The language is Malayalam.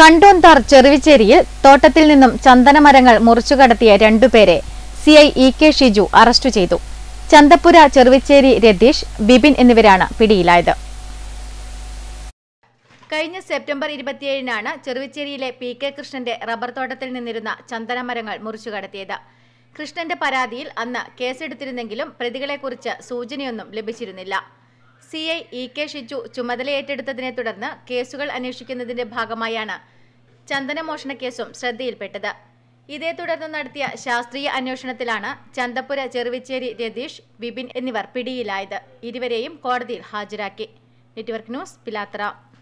കണ്ടോന്താർ ചെറുവിച്ചേരിയിൽ തോട്ടത്തിൽ നിന്നും ചന്ദനമരങ്ങൾ മുറിച്ചുകടത്തിയ രണ്ടുപേരെ CI E K Shiju arrest ചെയ്തു ചന്തപ്പുര ചെറുവിച്ചേരി രതീഷ് ബിബിൻ എന്നിവരാണ് പിടിയിലായത് കഴിഞ്ഞ സെപ്റ്റംബർ ഇരുപത്തിയേഴിനാണ് ചെറുവിച്ചേരിയിലെ പി കെ കൃഷ്ണന്റെ റബ്ബർ തോട്ടത്തിൽ നിന്നിരുന്ന ചന്ദനമരങ്ങൾ മുറിച്ചുകടത്തിയത് കൃഷ്ണന്റെ പരാതിയിൽ അന്ന് കേസെടുത്തിരുന്നെങ്കിലും പ്രതികളെക്കുറിച്ച് സൂചനയൊന്നും ലഭിച്ചിരുന്നില്ല C I E K Shiju ചുമതലയേറ്റെടുത്തതിനെ തുടർന്ന് കേസുകൾ അന്വേഷിക്കുന്നതിന്റെ ഭാഗമായാണ് ചന്ദനമോഷണ കേസും ശ്രദ്ധയിൽപ്പെട്ടത് ഇതേ തുടർന്ന് നടത്തിയ ശാസ്ത്രീയ അന്വേഷണത്തിലാണ് ചന്തപ്പുര ചെറുവിച്ചേരി രതീഷ് വിപിൻ എന്നിവർ പിടിയിലായത് ഇരുവരെയും കോടതിയിൽ ഹാജരാക്കി നെറ്റ്വർക്ക് ന്യൂസ് പിലാത്ര